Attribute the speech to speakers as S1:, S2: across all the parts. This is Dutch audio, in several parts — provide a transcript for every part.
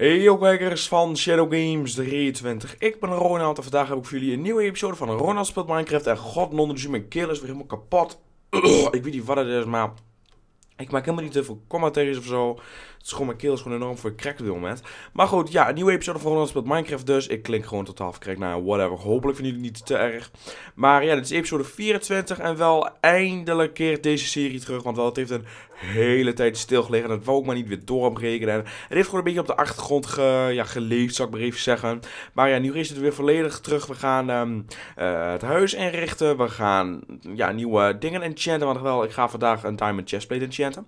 S1: Hey yo kijkers van Shadow Games 23, ik ben Ronald en vandaag heb ik voor jullie een nieuwe episode van Ronald speelt Minecraft en god non, dus mijn kill is weer helemaal kapot. ik weet niet wat het is, maar ik maak helemaal niet te veel commentaries of zo. Het is gewoon mijn keel is gewoon enorm voor crack op dit moment. Maar goed, ja, een nieuwe episode van Ronald speelt Minecraft dus. Ik klink gewoon tot half naar Nou, whatever. Hopelijk vinden jullie het niet te erg. Maar ja, dit is episode 24 en wel eindelijk keer deze serie terug. Want wel, het heeft een hele tijd stilgelegen. En dat wou ik maar niet weer doorbreken. En het heeft gewoon een beetje op de achtergrond ge, ja, geleefd, zou ik maar even zeggen. Maar ja, nu is het weer volledig terug. We gaan ehm, eh, het huis inrichten. We gaan ja, nieuwe dingen enchanten. Want wel, ik ga vandaag een diamond chestplate enchanten.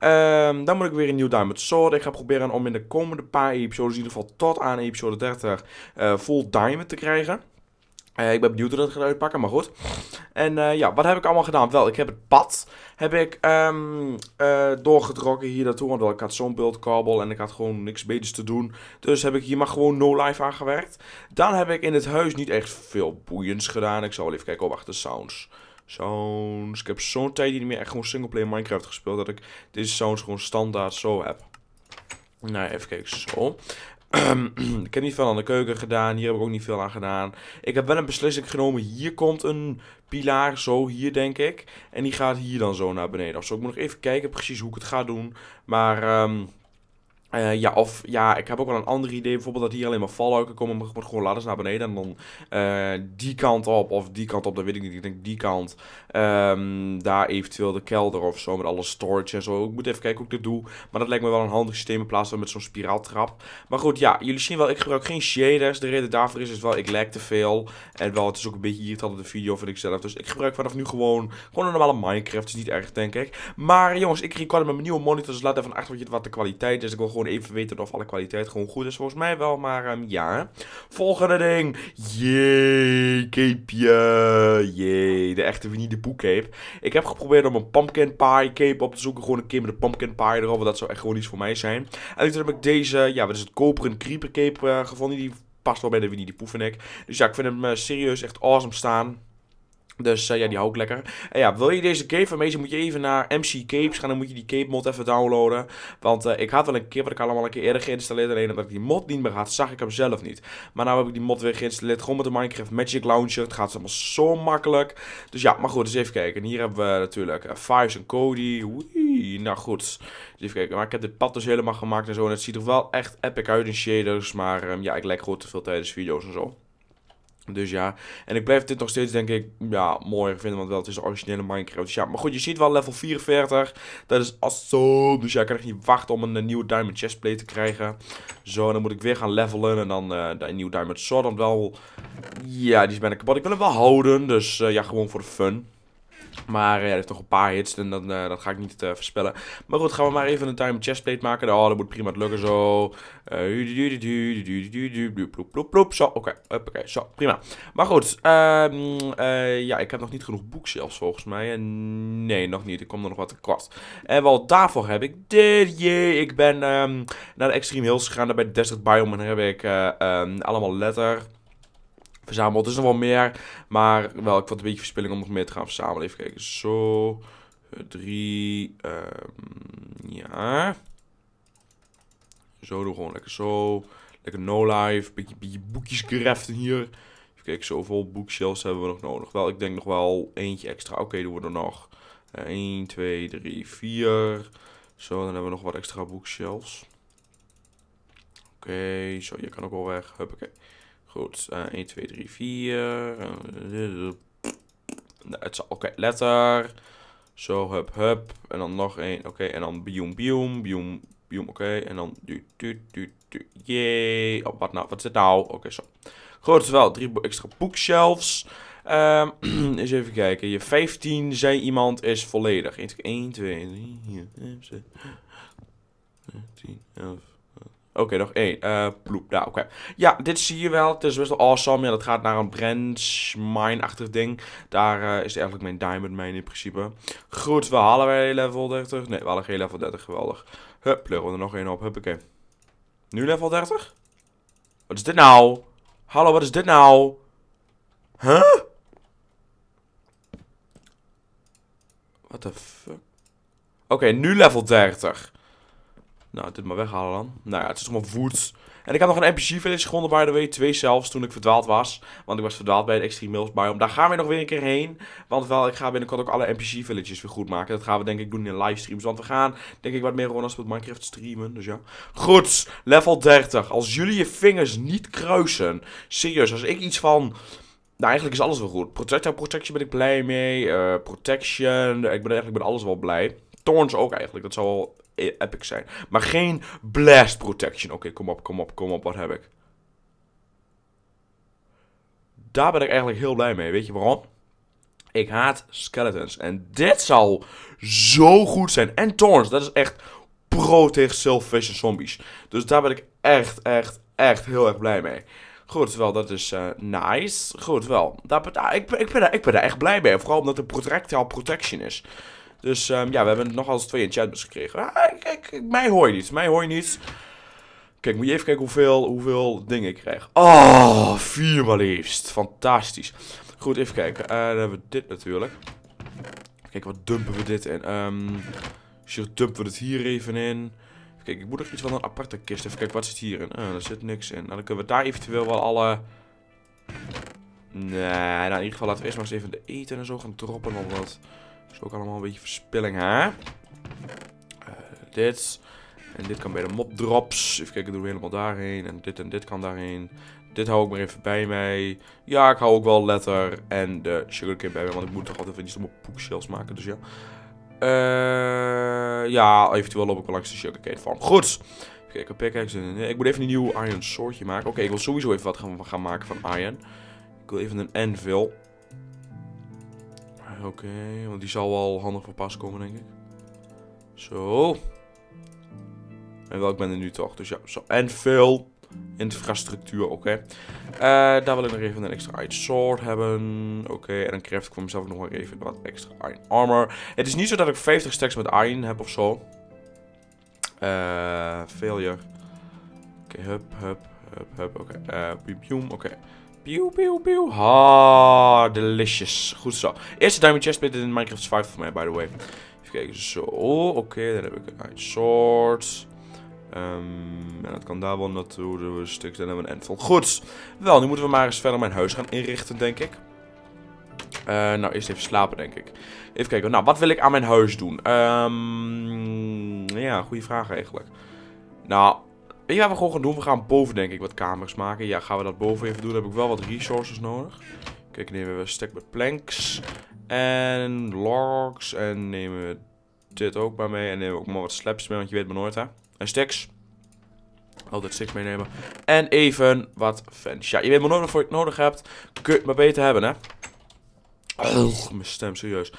S1: Ehm, dan moet ik weer een nieuw Diamond Sword. Ik ga proberen om in de komende paar episodes, in ieder geval tot aan episode 30, uh, eh, full Diamond te krijgen. Eh, ik ben benieuwd hoe dat gaat uitpakken, maar goed. En eh, ja, wat heb ik allemaal gedaan? Wel, ik heb het pad heb ik, ehm, doorgetrokken hier naartoe. Want ik had zo'n beeldkabel en ik had gewoon niks beters te doen. Dus heb ik hier maar gewoon no-life aan gewerkt. Dan heb ik in het huis niet echt veel boeiends gedaan. Ik zal wel even kijken op oh, achter sounds zo'n... Dus ik heb zo'n tijd niet meer echt gewoon singleplayer Minecraft gespeeld. Dat ik deze sounds gewoon standaard zo heb. Nou, even kijken. Zo. ik heb niet veel aan de keuken gedaan. Hier heb ik ook niet veel aan gedaan. Ik heb wel een beslissing genomen. Hier komt een pilaar. Zo, hier denk ik. En die gaat hier dan zo naar beneden. Of zo. Ik moet nog even kijken precies hoe ik het ga doen. Maar... Um, eh, ja, of ja, ik heb ook wel een ander idee. Bijvoorbeeld dat hier alleen maar valluiken komen, maar gewoon ladders naar beneden. En dan eh, die kant op, of die kant op, dat weet ik niet. Ik denk die kant. Ehm, daar eventueel de kelder of zo, met alle storage en zo. Ik moet even kijken hoe ik dit doe. Maar dat lijkt me wel een handig systeem in plaats van met zo'n spiraaltrap. Maar goed, ja, jullie zien wel, ik gebruik geen shaders. De reden daarvoor is, is wel, ik lag te veel. En wel, het is ook een beetje irritant op de video, vind ik zelf. Dus ik gebruik vanaf nu gewoon, gewoon een normale Minecraft. Is niet erg, denk ik. Maar jongens, ik record met mijn nieuwe monitor. Dus laat even achter wat de kwaliteit is. Ik wil gewoon gewoon even weten of alle kwaliteit gewoon goed is. Volgens mij wel, maar ehm, ja. Volgende ding. Jee, capeje. Jee, de echte Winnie de Pooh cape. Ik heb geprobeerd om een pumpkin pie cape op te zoeken. Gewoon een keer met een pumpkin pie erop, want dat zou echt gewoon iets voor mij zijn. En toen heb ik deze, ja, wat is het, koperen creeper cape eh, gevonden. Die past wel bij de Winnie de Pooh, vind ik. Dus ja, ik vind hem eh, serieus echt awesome staan. Dus eh, ja, die hou ik lekker. En ja, wil je deze cape vermezen, moet je even naar MC Capes gaan. Dan moet je die cape mod even downloaden. Want eh, ik had wel een keer, wat ik allemaal een keer eerder geïnstalleerd. Alleen omdat ik die mod niet meer had, zag ik hem zelf niet. Maar nu heb ik die mod weer geïnstalleerd. Gewoon met de Minecraft Magic Launcher. Het gaat allemaal zo makkelijk. Dus ja, maar goed, eens even kijken. En hier hebben we natuurlijk uh, Fives en Cody. Wee, nou goed. Dus even kijken. Maar ik heb dit pad dus helemaal gemaakt en zo. En het ziet er wel echt epic uit in shaders. Maar ehm, ja, ik lek gewoon te veel tijdens video's en zo. Dus ja, en ik blijf dit nog steeds denk ik ja, mooier vinden, want wel, het is de originele Minecraft. Dus ja, maar goed, je ziet wel level 44, dat is awesome. Dus ja, ik kan echt niet wachten om een, nieuwe diamond chestplate te krijgen. Zo, dan moet ik weer gaan levelen en dan uh, eh, een nieuwe diamond sword, dan wel, ja, die is bijna kapot. Ik wil hem wel houden, dus eh, ja, gewoon voor de fun. Maar eh, ja, hij heeft toch een paar hits en dat, eh, dat ga ik niet uh, voorspellen. Maar goed, gaan we maar even een time chestplate maken. Oh, dat moet prima lukken zo. Zo, oké. Zo, prima. Maar goed, ehm, ja, ik heb nog niet genoeg bookshelves volgens mij. nee, nog niet. Ik kom er nog wat tekort. En wel daarvoor heb ik dit. Jee, ik ben ehm, naar de Extreme Hills gegaan, daar bij de Desert Biome. En daar heb ik ehm, allemaal letter verzameld. is nog wel meer. Maar wel, ik vond een beetje verspilling om nog meer te gaan verzamelen. Even kijken. Zo. Drie. Ehm, ja. Zo doe gewoon lekker zo. Lekker no life. Beetje, beetje boekjes greften hier. Even kijken, zoveel bookshelves hebben we nog nodig. Wel, ik denk nog wel eentje extra. Oké, okay, doen we er nog. 1, 2, 3, 4. Zo, dan hebben we nog wat extra bookshelves. Oké, zo, je kan ook wel weg. Huppakee. Goed, uh, 1, 2, 3, 4. Nou, het zal, oké, letter. Zo, hup, hup. En dan nog één. Oké, en dan biom, biom, biom, biom. Oké, en dan du, du, du, du. Oh, wat nou? Wat is het nou? Oké, zo. Goed, wel drie extra bookshelves. Um, eens even kijken. Je 15, zei iemand, is volledig. 1, 2, 3, 4, 5, 6, 10, 11. Oké, nog één. Uh, ploep, daar, nou, oké. Ja, dit zie je wel. Het is best wel awesome. Ja, dat gaat naar een branch mine-achtig ding. Daar uh, is eigenlijk mijn diamond mine in principe. Goed, we halen weer level 30. Nee, we halen geen level 30. Geweldig. Hup, pluggen we er nog één op. Huppakee. Nu level 30? Wat is dit nou? Hallo, wat is dit nou? Huh? What the fuck? Oké, nu level 30. Nou, dit maar weghalen dan. Nou ja, het is toch maar voet. En ik heb nog een npc Village gevonden, by the way. Twee zelfs, toen ik verdwaald was. Want ik was verdwaald bij de Extreme Mills Biome. Daar gaan we nog weer een keer heen. Want wel, ik ga binnenkort ook alle NPC Villages weer goed maken. Dat gaan we denk ik doen in livestreams. Want we gaan, denk ik, wat meer gewoon als met Minecraft streamen. Dus ja. Goed, level 30. Als jullie je vingers niet kruisen. Serieus, als ik iets van... Nou, eigenlijk is alles wel goed. Protector Protection ben ik blij mee. Eh, protection. Ik ben eigenlijk met alles wel blij. Thorns ook eigenlijk. Dat zou wel E- epic zijn. Maar geen blast protection. Oké, kom op, kom op, kom op. Wat heb ik? Daar ben ik eigenlijk heel blij mee. Weet je waarom? Ik haat skeletons. En dit zal zo goed zijn. En thorns. Dat is echt pro tegen selfish en zombies. Dus daar ben ik echt, echt, echt heel erg blij mee. Goed, wel, dat is eh, nice. Goed, wel. Daar, ik, ben, ik, ben, ik ben daar echt blij mee. Vooral omdat het projectile protection is. Dus ehm, ja, we hebben nogal eens twee in chatbus gekregen. Ah, kijk, mij hoor je niet. Mij hoor je niet. Kijk, moet je even kijken hoeveel, hoeveel dingen ik krijg. Oh, vier maar liefst. Fantastisch. Goed, even kijken. Eh, dan hebben we dit natuurlijk. Kijk, wat dumpen we dit in? Um, dumpen we het hier even in. Kijk, ik moet nog iets van een aparte kist. Even kijken, wat zit hier in uh, eh, zit niks in. Nou, dan kunnen we daar eventueel wel alle... Nee, nou in ieder geval laten we eerst maar eens even de eten en zo gaan droppen. Omdat... Dus ook allemaal een beetje verspilling, hè? Eh, dit. En dit kan bij de mop drops. Even kijken, doen we helemaal daarheen. En dit en dit kan daarheen. Dit hou ik maar even bij mij. Ja, ik hou ook wel letter en de sugarcane bij mij. Want ik moet toch altijd even die stomme poekshells maken, dus ja. Eh, ja, eventueel loop ik wel langs de sugarcane farm. Goed. Even kijken, pickaxe. Ik moet even een nieuw iron soortje maken. Oké, ik wil sowieso even wat gaan, gaan maken van iron. Ik wil even een anvil oké. want die zal wel handig voor pas komen, denk ik. Zo. En wel, ik ben er nu toch. Dus ja, zo. En veel infrastructuur, oké. Eh daar wil ik nog even een extra iron sword hebben. Oké, en dan craft ik voor mezelf nog even wat extra iron armor. Het is niet zo dat ik 50 stacks met iron heb of zo. Uh, failure. Oké, hup, hup, hup, hup. Oké, okay. Uh, eh, oké. Pew, pew, pew. Ah, delicious. Goed zo. Eerste Diamond chest Chestplate in Minecraft 5 voor mij, by the way. Even kijken, zo. Oké, dan heb ik een sword. Um, en dat kan daar wel naartoe. Doen een dan hebben we een van. Goed. Wel, nu moeten we maar eens verder mijn huis gaan inrichten, denk ik. Uh, nou, eerst even slapen, denk ik. Even kijken. Nou, wat wil ik aan mijn huis doen? Um, ja, goede vraag eigenlijk. Nou, Weet je wat we gewoon gaan doen? We gaan boven denk ik wat kamers maken. Ja, gaan we dat boven even doen. Dan heb ik wel wat resources nodig. Kijk, nemen we een stek met planks. En logs. En nemen we dit ook maar mee. En nemen we ook maar wat slaps mee, want je weet maar nooit hè. En sticks. Altijd sticks meenemen. En even wat fans. Ja, je weet maar nooit wat voor je het nodig hebt. Kun je het maar beter hebben hè. Oh, mijn stem, serieus.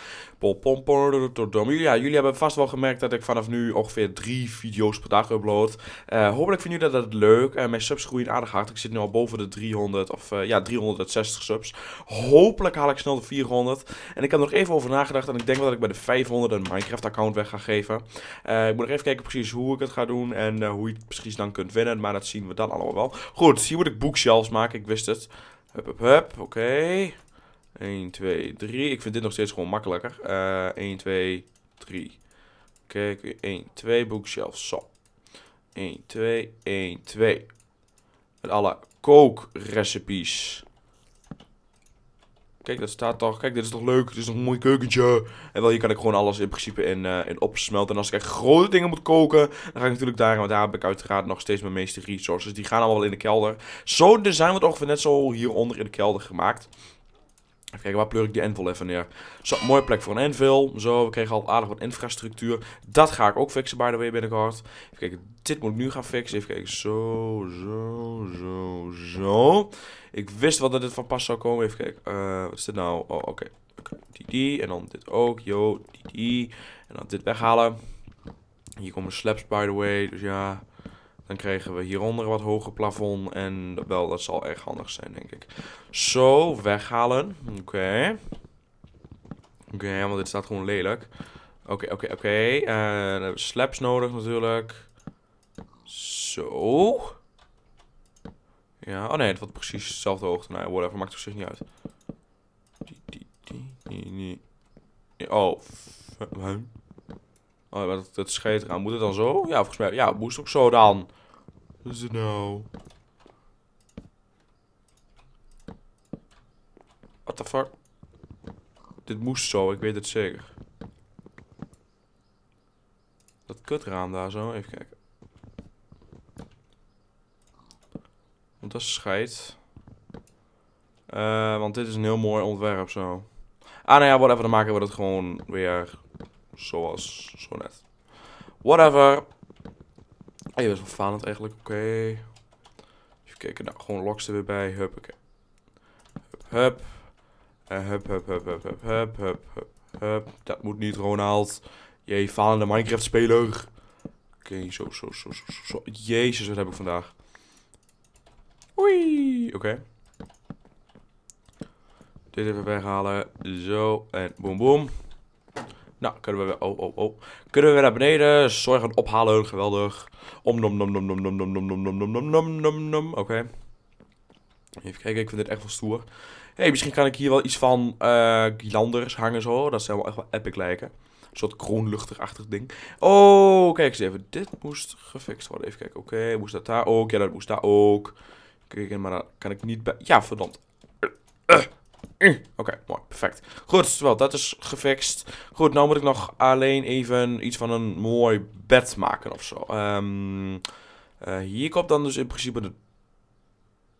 S1: Ja, jullie hebben vast wel gemerkt dat ik vanaf nu ongeveer drie video's per dag upload. Eh, hopelijk vinden jullie dat leuk. en mijn subs groeien aardig hard. Ik zit nu al boven de 300 of eh, ja, 360 subs. Hopelijk haal ik snel de 400. En ik heb nog even over nagedacht en ik denk wel dat ik bij de 500 een Minecraft account weg ga geven. Eh, ik moet nog even kijken precies hoe ik het ga doen en hoe je het precies dan kunt winnen. Maar dat zien we dan allemaal wel. Goed, hier moet ik bookshelves maken. Ik wist het. Hup, hup, hup. Oké. 1, 2, 3. Ik vind dit nog steeds gewoon makkelijker. Uh, 1, 2, 3. Kijk, 1, 2, bookshelf, zo. 1, 2, 1, 2. Met alle kookrecipes. Kijk, dat staat toch. Kijk, dit is toch leuk. Dit is nog een mooi keukentje. En wel, hier kan ik gewoon alles in principe in, uh, in opsmelten. En als ik echt grote dingen moet koken, dan ga ik natuurlijk daar. Want daar heb ik uiteraard nog steeds mijn meeste resources. Die gaan allemaal wel in de kelder. Zo'n design wordt ongeveer net zo hieronder in de kelder gemaakt. Even kijken, waar pleur ik die Envil even neer? Zo, mooie plek voor een Envil. Zo, we kregen al aardig wat infrastructuur. Dat ga ik ook fixen, by the way, binnenkort. Even kijken, dit moet ik nu gaan fixen. Even kijken, zo, zo, zo, zo. Ik wist wel dat dit van pas zou komen. Even kijken, eh, wat is dit nou? Oh, oké. Okay. Die, die, en dan dit ook, yo, die, die. En dan dit weghalen. Hier komen slaps, by the way, dus ja... Dan krijgen we hieronder wat hoger plafond. En wel, dat zal erg handig zijn, denk ik. Zo, weghalen. Oké. Oké, okay, want dit staat gewoon lelijk. Oké, oké, oké. Uh, dan hebben we slaps nodig natuurlijk. Zo. Ja, oh nee, het valt precies dezelfde hoogte. Nou, whatever, maakt toch zich niet uit. Oh, Oh, dat, dat scheidt eraan. Moet het dan zo? Ja, volgens mij. Ja, moest ook zo dan. Is nou? What the fuck? Dit moest zo, ik weet het zeker. Dat kutraam daar zo, even kijken. Want dat scheidt. Uh, eh, want dit is een heel mooi ontwerp zo. Ah, nou ja, whatever. Dan maken we dat gewoon weer zoals zo net. Whatever dat is wel falend eigenlijk. Oké. Okay. Even kijken. Nou, gewoon loks er weer bij. Hup, hup. En eh, hup, hup, hup, hup, hup, hup, hup, hup, hup. Dat moet niet, Ronald. Jee, falende Minecraft-speler. Oké, zo, zo, zo, zo, zo. Jezus, wat heb ik vandaag. Oei. Oké. Dit even weghalen. Zo. En boom, boom. Nou, kunnen we weer... Oh, oh, oh. Kunnen we weer naar beneden. Zorgen ophalen. Geweldig. Om nom nom nom nom nom nom nom nom nom nom nom nom nom. Oké. Even kijken, ik vind dit echt wel stoer. hey, misschien kan ik hier wel iets van uh, Gilanders hangen zo. Dat zou wel echt wel epic lijken. Een soort kroonluchtig-achtig ding. Oh, kijk eens even. Dit moest gefixt worden. Even kijken. Oké, moest dat daar ook? Ja, dat moest daar ook. Kijk, maar dat kan ik niet bij... Ja, verdomd. Mm, oké, mooi, perfect. Goed, wel, dat is gefixt. Goed, nou moet ik nog alleen even iets van een mooi bed maken of zo. Ehm, eh, hier komt dan dus in principe de...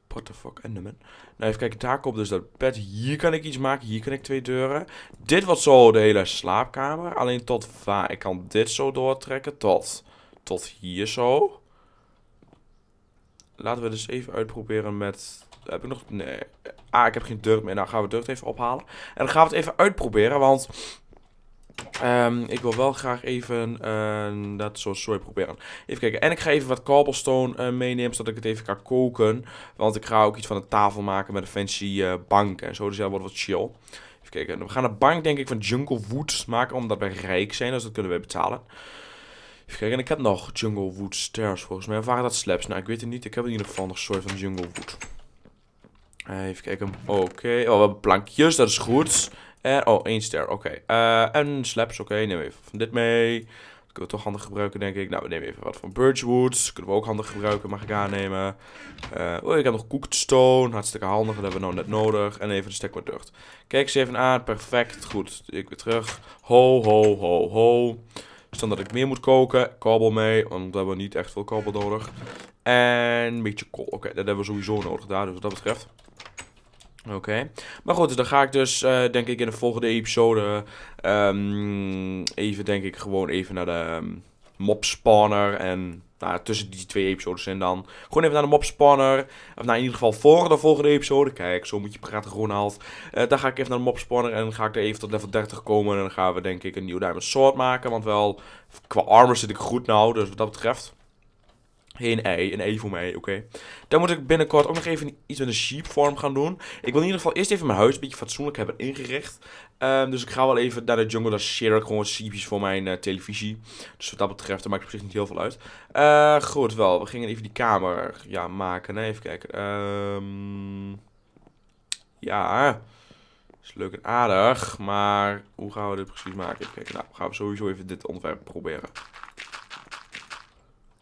S1: What the fuck, Enderman? Nou, even kijken, daar komt dus dat bed. Hier kan ik iets maken, hier kan ik twee deuren. Dit wordt zo de hele slaapkamer. Alleen tot waar? Ik kan dit zo doortrekken tot... Tot hier zo. Laten we dus even uitproberen met heb ik nog... Nee. Ah, ik heb geen dirt meer. Nou, gaan we dirt even ophalen. En dan gaan we het even uitproberen, want... Um, ik wil wel graag even uh, dat soort sooi proberen. Even kijken. En ik ga even wat cobblestone eh, meenemen, zodat ik het even kan koken. Want ik ga ook iets van een tafel maken met een fancy eh, bank en zo. Dus dat wordt wat chill. Even kijken. We gaan een bank, denk ik, van Jungle Woods maken, omdat wij rijk zijn. Dus dat kunnen we betalen. Even kijken. En ik heb nog Jungle Wood Stairs, volgens mij. Of waren dat slabs? Nou, ik weet het niet. Ik heb in ieder geval nog soort van Jungle Wood. Even kijken. Oké. Oh, we hebben plankjes. Dat is goed. En, oh, één ster. Oké. Eh, en slaps. Oké, neem even van dit mee. Dat kunnen we toch handig gebruiken, denk ik. Nou, we nemen even wat van birchwood. Kunnen we ook handig gebruiken. Mag ik aannemen. Eh, oh, ik heb nog cooked stone. Hartstikke handig. Dat hebben we nou net nodig. En even een stek met deugd. Kijk eens even aan. Perfect. Goed. Ik weer terug. Ho, ho, ho, ho. Stel dat ik meer moet koken. Kabel mee. Want we hebben niet echt veel kabel nodig. En een beetje kool. Oké, dat hebben we sowieso nodig daar, dus wat dat betreft. Oké. Maar goed, dus dan ga ik dus, eh, denk ik, in de volgende episode um, even, denk ik, gewoon even naar de um, mob spawner en... Nou, tussen die twee episodes en dan. Gewoon even naar de mob spawner. Of nou, in ieder geval voor de volgende episode. Kijk, zo moet je praten gewoon eh, dan ga ik even naar de mob spawner en ga ik er even tot level 30 komen. En dan gaan we denk ik een nieuw diamond sword maken. Want wel, qua armor zit ik goed nou, dus wat dat betreft... Geen een ei. Een ei voor mij, oké. Dan moet ik binnenkort ook nog even iets met een sheep vorm gaan doen. Ik wil in ieder geval eerst even mijn huis een beetje fatsoenlijk hebben ingericht. Ehm, dus ik ga wel even naar de jungle. Daar share ik gewoon sheepjes voor mijn eh, televisie. Dus wat dat betreft, dat maakt op zich niet heel veel uit. Eh, goed, wel. We gingen even die kamer ja, maken. Even kijken. Ehm, ja... Is leuk en aardig, maar hoe gaan we dit precies maken? Even kijken, nou, gaan we sowieso even dit ontwerp proberen.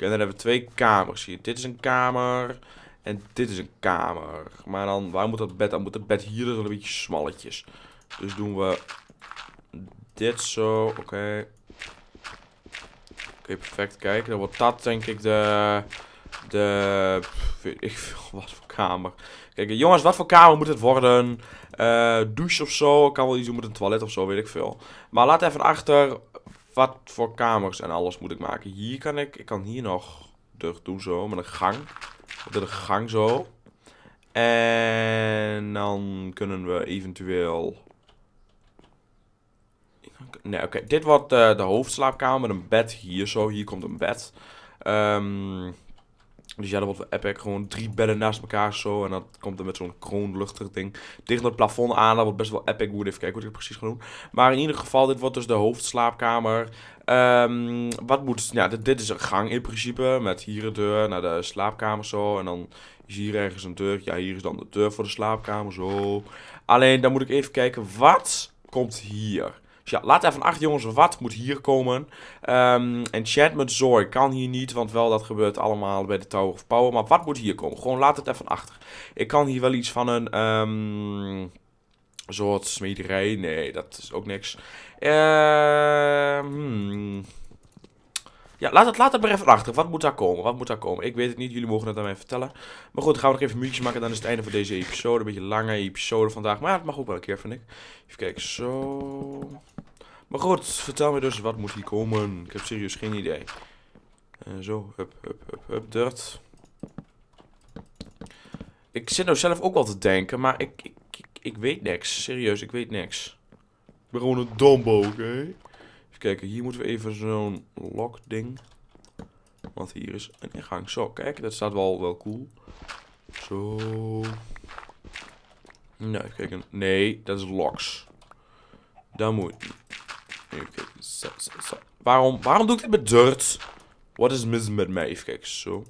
S1: En dan hebben we twee kamers hier. Dit is een kamer. En dit is een kamer. Maar dan, waar moet dat bed? Dan moet het bed hier dus een beetje smalletjes. Dus doen we dit zo. Oké. Oké, perfect. Kijk, dan wordt dat denk ik de... De... Ik wat voor kamer. Kijk, jongens, wat voor kamer moet het worden? Uh, douche of zo? Ik kan wel iets doen met een toilet of zo, weet ik veel. Maar laat even achter wat voor kamers en alles moet ik maken. Hier kan ik, ik kan hier nog terug doen zo, met een gang. Met een gang zo. En dan kunnen we eventueel... Nee, oké. Dit wordt eh, de hoofdslaapkamer met een bed hier zo. Hier komt een bed. Um, dus ja, dan wordt Epic gewoon drie bedden naast elkaar zo. En dat komt dan met zo'n kroonluchtig ding dicht tegen het plafond aan. Dat wordt best wel Epic moet Even kijken wat ik precies ga doen. Maar in ieder geval, dit wordt dus de hoofdslaapkamer. Um, wat moet... Ja, dit, dit, is een gang in principe. Met hier een deur naar de slaapkamer zo. En dan is hier ergens een deur. Ja, hier is dan de deur voor de slaapkamer zo. Alleen, dan moet ik even kijken. Wat komt hier? Ja, laat even achter, jongens wat moet hier komen. Um, en met kan hier niet, want wel dat gebeurt allemaal bij de Tower of Power. Maar wat moet hier komen? Gewoon laat het even achter. Ik kan hier wel iets van een... Um, soort smederij. Nee, dat is ook niks. Uh, hmm. Ja, laat het, laat het maar even achter. Wat moet daar komen? Wat moet daar komen? Ik weet het niet. Jullie mogen het aan mij vertellen. Maar goed, dan gaan we nog even muziekjes maken. Dan is het einde van deze episode. Een beetje lange episode vandaag. Maar ja, het mag ook wel een keer, vind ik. Even kijken. Zo. Maar goed, vertel me dus, wat moet hier komen? Ik heb serieus geen idee. Eh, zo, up, hup, hup, up, dirt. Ik zit nou zelf ook wel te denken, maar ik, ik, ik, weet niks. Serieus, ik weet niks. Ik ben gewoon een dombo, oké? Even kijken, hier moeten we even zo'n lock ding. Want hier is een ingang. Zo, kijk, dat staat wel, wel cool. Zo. Nou, even kijken. Nee, dat is locks. Daar moet niet. Zo, zo, zo. Waarom, waarom doe ik dit met dirt? Wat is mis met mij? Even kijken, zo.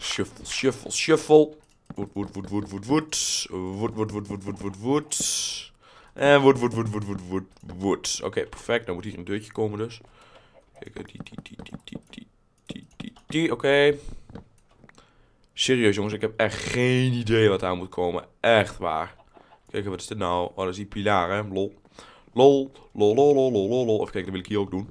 S1: Shuffle, shuffle, shuffle. Wood, wood, wood, wood, wood, wood. Wood, wood, wood, wood, wood, woed, woed. En wood, wood, wood, wood, woed, woed, woed. Oké, perfect. Dan moet hier een deurtje komen dus. Kijk, die, die, die, die, die, die, die, die, die. Oké. Serieus jongens, ik heb echt geen idee wat daar moet komen. Echt waar. Kijk, wat is dit nou? Oh, dat is die pilaar, hè? Lol. Lol, lol, lol, lol, lol, Even kijken, dat wil ik hier ook doen.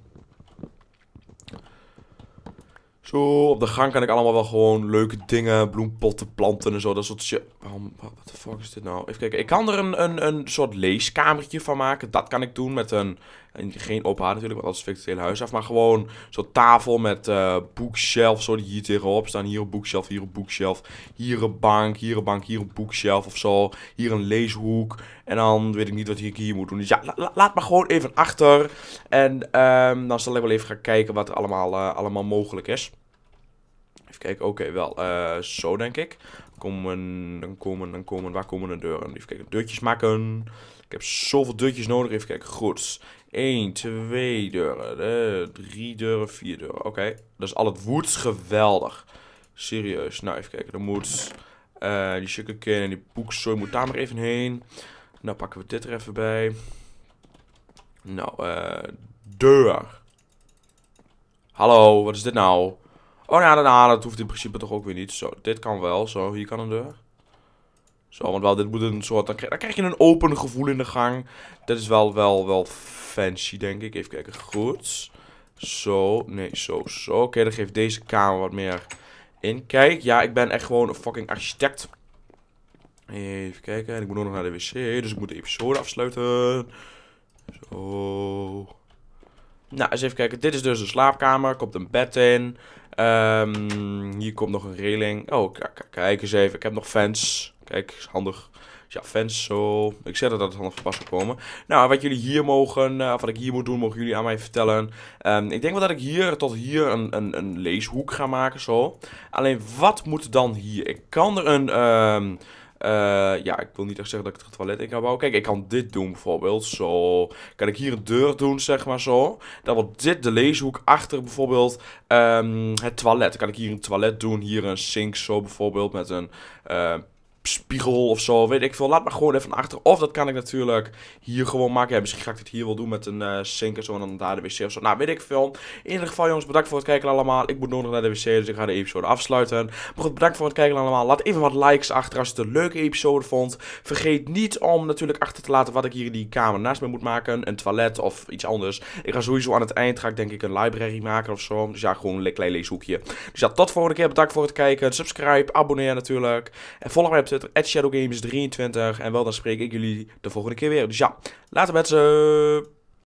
S1: Zo, op de gang kan ik allemaal wel gewoon leuke dingen, bloempotten, planten en zo, dat soort shit. Waarom, wat de fuck is dit nou? Even kijken, ik kan er een, een, een soort leeskamertje van maken, dat kan ik doen met een en geen ophalen natuurlijk, want dat is het hele huis af. Maar gewoon zo'n tafel met uh, bookshelf, zo die hier tegenop staan. Hier een boekshelf, hier een bookshelf. Hier een bank, hier een bank, hier een boekshelf of zo. Hier een leeshoek. En dan weet ik niet wat ik hier moet doen. Dus ja, laat maar gewoon even achter. En ehm, dan zal ik wel even gaan kijken wat er allemaal, eh, allemaal mogelijk is. Even kijken, oké, wel. Eh, zo denk ik. Komen, dan komen, dan komen. Waar komen de deuren? Even kijken, deurtjes maken. Ik heb zoveel deurtjes nodig. Even kijken, goed. 1, 2 deuren, 3 eh, deuren, 4 deuren. Oké, dat is al het woeds geweldig. Serieus. Nou, even kijken. Dan moet eh, die sugarcane en die boekzooi moet daar maar even heen. Nou, pakken we dit er even bij. Nou, eh, deur. Hallo, wat is dit nou? Oh, nou, nou, dat hoeft in principe toch ook weer niet. Zo, dit kan wel. Zo, hier kan een deur. Zo, want wel, dit moet een soort... Dan krijg, je een open gevoel in de gang. Dat is wel, wel, wel fancy, denk ik. Even kijken. Goed. Zo. Nee, zo, zo. Oké, dan geeft deze kamer wat meer inkijk. Ja, ik ben echt gewoon een fucking architect. Even kijken. En ik moet nog naar de wc. Dus ik moet de episode afsluiten. Zo. Nou, eens even kijken. Dit is dus de slaapkamer. Komt een bed in. Ehm, hier komt nog een reling. Oh, kijk eens even. Ik heb nog fans. Kijk, is handig. Ja, fans zo. Ik zeg dat het handig voor pas komen. Nou, wat jullie hier mogen, uh, wat ik hier moet doen, mogen jullie aan mij vertellen. Ehm, ik denk wel dat ik hier tot hier een, een, een leeshoek ga maken, zo. Alleen, wat moet dan hier? Ik kan er een... Ehm, eh, ja, ik wil niet echt zeggen dat ik het toilet in ga bouwen. Kijk, ik kan dit doen bijvoorbeeld. Zo. Kan ik hier een deur doen, zeg maar zo. Dan wordt dit de leeshoek achter bijvoorbeeld ehm, het toilet. kan ik hier een toilet doen. Hier een sink zo bijvoorbeeld met een spiegel of zo, weet ik veel. Laat maar gewoon even achter. Of dat kan ik natuurlijk hier gewoon maken. Ja, misschien ga ik het hier wel doen met een uh, en zo en dan daar de wc of zo. Nou, weet ik veel. In ieder geval jongens, bedankt voor het kijken allemaal. Ik moet nog naar de wc, dus ik ga de episode afsluiten. Maar goed, bedankt voor het kijken allemaal. Laat even wat likes achter als je het een leuke episode vond. Vergeet niet om natuurlijk achter te laten wat ik hier in die kamer naast me moet maken. Een toilet of iets anders. Ik ga sowieso aan het eind, ga ik denk ik een library maken of zo. Dus ja, gewoon een klein leeshoekje. Dus ja, tot volgende keer. Bedankt voor het kijken. Subscribe, abonneer natuurlijk. En volg mij op Twitter, Shadow Games 23. En wel, dan spreek ik jullie de volgende keer weer. Dus ja, later ze.